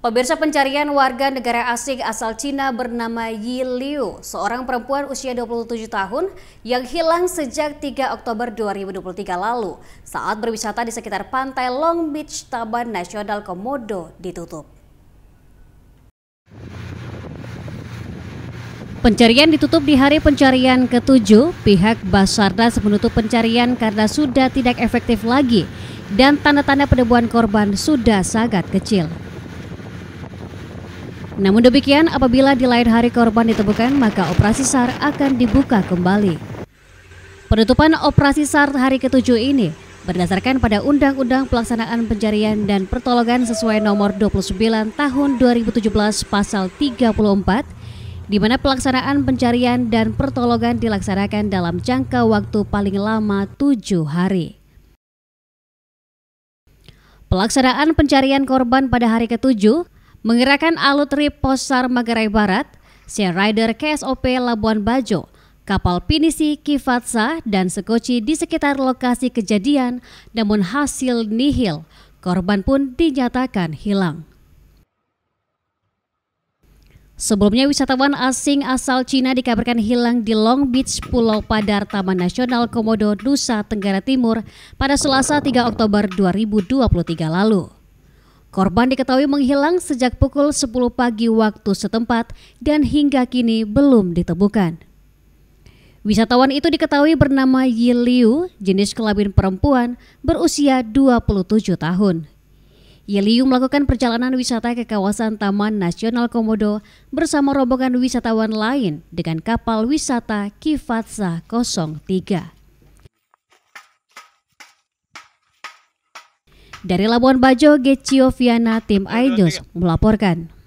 Pemirsa pencarian warga negara asing asal Cina bernama Yi Liu, seorang perempuan usia 27 tahun yang hilang sejak 3 Oktober 2023 lalu saat berwisata di sekitar pantai Long Beach Taban Nasional Komodo ditutup. Pencarian ditutup di hari pencarian ke-7, pihak Basarnas menutup pencarian karena sudah tidak efektif lagi dan tanda-tanda penemuan korban sudah sangat kecil. Namun demikian, apabila di lain hari korban ditemukan, maka operasi SAR akan dibuka kembali. Penutupan operasi SAR hari ketujuh ini berdasarkan pada Undang-Undang Pelaksanaan Pencarian dan Pertolongan sesuai nomor 29 tahun 2017 pasal 34 di mana pelaksanaan pencarian dan pertolongan dilaksanakan dalam jangka waktu paling lama tujuh hari. Pelaksanaan pencarian korban pada hari ketujuh Menggerakkan alutri Posar Magarai Barat, Sea Rider KSOP Labuan Bajo, kapal pinisi Kivatsa dan Sekoci di sekitar lokasi kejadian namun hasil nihil, korban pun dinyatakan hilang. Sebelumnya wisatawan asing asal Cina dikabarkan hilang di Long Beach, Pulau Padar, Taman Nasional Komodo, Nusa Tenggara Timur pada Selasa 3 Oktober 2023 lalu. Korban diketahui menghilang sejak pukul 10 pagi waktu setempat dan hingga kini belum ditemukan. Wisatawan itu diketahui bernama Yi Liu, jenis kelamin perempuan, berusia 27 tahun. Yi Liu melakukan perjalanan wisata ke kawasan Taman Nasional Komodo bersama rombongan wisatawan lain dengan kapal wisata Kifatsa 03. Dari Labuan Bajo, Gecio Viana, tim iNews melaporkan.